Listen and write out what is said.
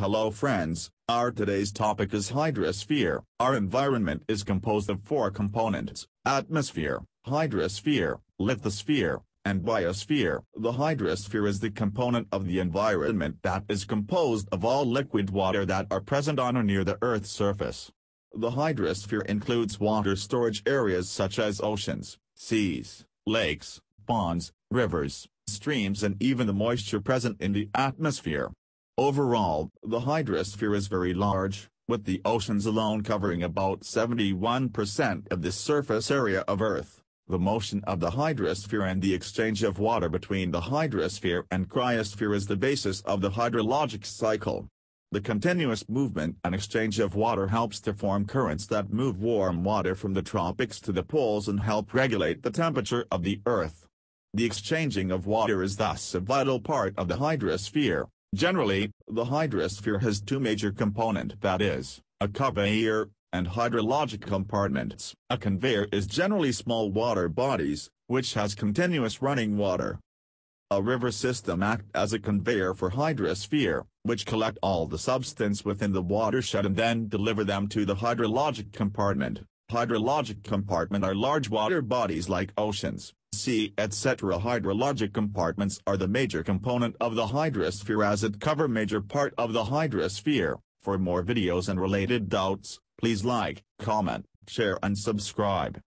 Hello friends, our today's topic is hydrosphere. Our environment is composed of four components, atmosphere, hydrosphere, lithosphere, and biosphere. The hydrosphere is the component of the environment that is composed of all liquid water that are present on or near the Earth's surface. The hydrosphere includes water storage areas such as oceans, seas, lakes, ponds, rivers, streams and even the moisture present in the atmosphere. Overall, the hydrosphere is very large, with the oceans alone covering about 71% of the surface area of Earth. The motion of the hydrosphere and the exchange of water between the hydrosphere and cryosphere is the basis of the hydrologic cycle. The continuous movement and exchange of water helps to form currents that move warm water from the tropics to the poles and help regulate the temperature of the Earth. The exchanging of water is thus a vital part of the hydrosphere. Generally, the hydrosphere has two major components that is, a conveyor, and hydrologic compartments. A conveyor is generally small water bodies, which has continuous running water. A river system act as a conveyor for hydrosphere, which collect all the substance within the watershed and then deliver them to the hydrologic compartment. Hydrologic compartment are large water bodies like oceans, etc. Hydrologic compartments are the major component of the hydrosphere as it cover major part of the hydrosphere. For more videos and related doubts, please like, comment, share and subscribe.